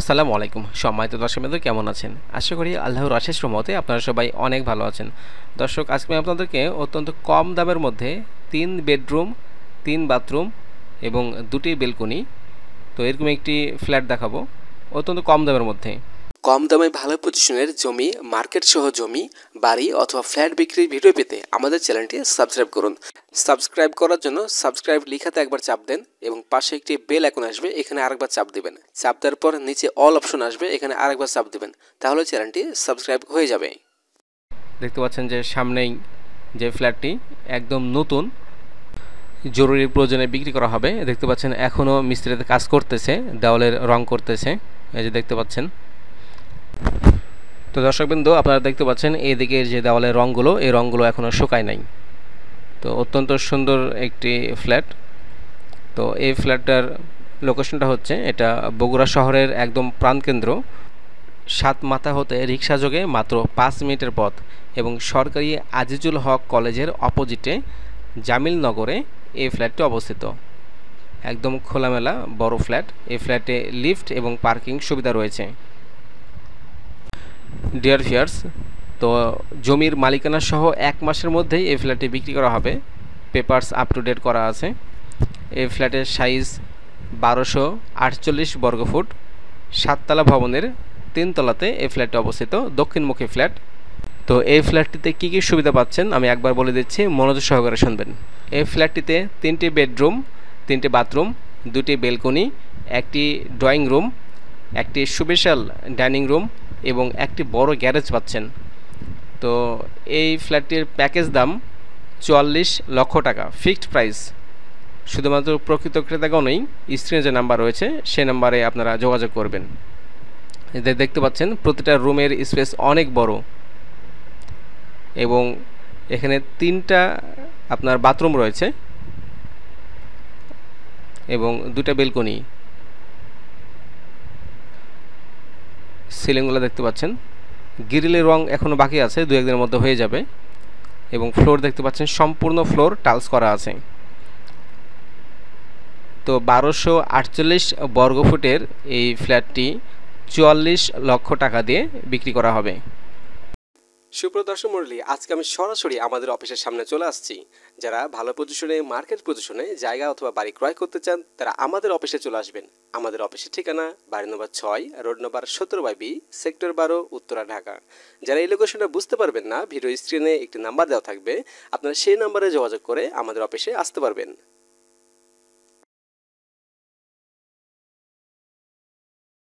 আসসালামু আলাইকুম সম্মানিত দর্শক বিন্দু কেমন আছেন আশা করি আল্লাহর আশেষ রহমতে আপনারা সবাই অনেক ভালো আছেন দর্শক আজকে আমি আপনাদেরকে অত্যন্ত কম দামের মধ্যে তিন বেডরুম তিন বাথরুম এবং দুটি বেলকনি তো এরকম একটি ফ্ল্যাট দেখাবো অত্যন্ত কম দামের মধ্যে কম দামে ভালো পজিশনের জমি মার্কেট সহ জমি বাড়ি অথবা ফ্ল্যাট বিক্রির ভিডিও পেতে আমাদের চ্যানেলটি সাবস্ক্রাইব করুন সাবস্ক্রাইব করার জন্য সাবস্ক্রাইব লিখাতে একবার চাপ দেন এবং পাশে একটি বেল এখন আসবে এখানে আরেকবার চাপ দেবেন চাপ দেওয়ার পর নিচে অল অপশন আসবে এখানে আরেকবার চাপ দেবেন তাহলে চ্যানেলটি সাবস্ক্রাইব হয়ে যাবে দেখতে পাচ্ছেন যে সামনেই যে ফ্ল্যাটটি একদম নতুন জরুরি প্রয়োজনে বিক্রি করা হবে দেখতে পাচ্ছেন এখনও মিস্ত্রিতে কাজ করতেছে দেওয়ালের রং করতেছে এই যে দেখতে পাচ্ছেন তো দর্শকবৃন্দ আপনারা দেখতে পাচ্ছেন এদিকের যে দেওয়ালের রঙগুলো এই রঙগুলো এখনও শুকায় নাই তো অত্যন্ত সুন্দর একটি ফ্ল্যাট তো এই ফ্ল্যাটটার লোকেশনটা হচ্ছে এটা বগুড়া শহরের একদম প্রাণকেন্দ্র সাত মাথা হতে রিক্সাযোগে মাত্র পাঁচ মিনিটের পথ এবং সরকারি আজিজুল হক কলেজের অপোজিটে জামিলনগরে এই ফ্ল্যাটটি অবস্থিত একদম খোলামেলা বড় ফ্ল্যাট এই ফ্ল্যাটে লিফট এবং পার্কিং সুবিধা রয়েছে ডিয়ার ফিয়ার্স তো জমির মালিকানা সহ এক মাসের মধ্যেই এই ফ্ল্যাটটি বিক্রি করা হবে পেপার্স আপ টু ডেট করা আছে এই ফ্ল্যাটের সাইজ বারোশো আটচল্লিশ বর্গফুট সাততলা ভবনের তিনতলাতে এই ফ্ল্যাটটি অবস্থিত দক্ষিণমুখী ফ্ল্যাট তো এই ফ্ল্যাটটিতে কি কি সুবিধা পাচ্ছেন আমি একবার বলে দিচ্ছি মনোযোগ সহকারে শুনবেন এই ফ্ল্যাটটিতে তিনটি বেডরুম তিনটি বাথরুম দুটি বেলকনি একটি ড্রয়িং রুম একটি সুবিশাল ডাইনিং রুম এবং একটি বড় গ্যারেজ পাচ্ছেন তো এই ফ্ল্যাটটির প্যাকেজ দাম চুয়াল্লিশ লক্ষ টাকা ফিক্সড প্রাইস শুধুমাত্র প্রকৃত ক্রেতাগণই স্ক্রিনে যে নাম্বার রয়েছে সে নাম্বারে আপনারা যোগাযোগ করবেন দেখতে পাচ্ছেন প্রতিটা রুমের স্পেস অনেক বড় এবং এখানে তিনটা আপনার বাথরুম রয়েছে এবং দুটা বেলকনি সিলিংগুলো দেখতে পাচ্ছেন গ্রিলের রং এখনও বাকি আছে দু একদিনের মধ্যে হয়ে যাবে এবং ফ্লোর দেখতে পাচ্ছেন সম্পূর্ণ ফ্লোর টালস করা আছে তো বারোশো আটচল্লিশ বর্গফুটের এই ফ্ল্যাটটি চুয়াল্লিশ লক্ষ টাকা দিয়ে বিক্রি করা হবে সুপ্রদর্শক মন্ডলী আজকে আমি সরাসরি আমাদের অফিসের সামনে চলে আসছি যারা ভালো পজিশনে মার্কেট পজিশনে জায়গা অথবা বাড়ি ক্রয় করতে চান তারা আমাদের অফিসে চলে আসবেন আমাদের অফিসের ঠিকানা বাড়ি নম্বর ছয় রোড নম্বর সতেরো বাই বি সেক্টর বারো উত্তরা ঢাকা যারা এই লোকেশনটা বুঝতে পারবেন না ভিডিও স্ক্রিনে একটি নাম্বার দেওয়া থাকবে আপনারা সেই নাম্বারে যোগাযোগ করে আমাদের অফিসে আসতে পারবেন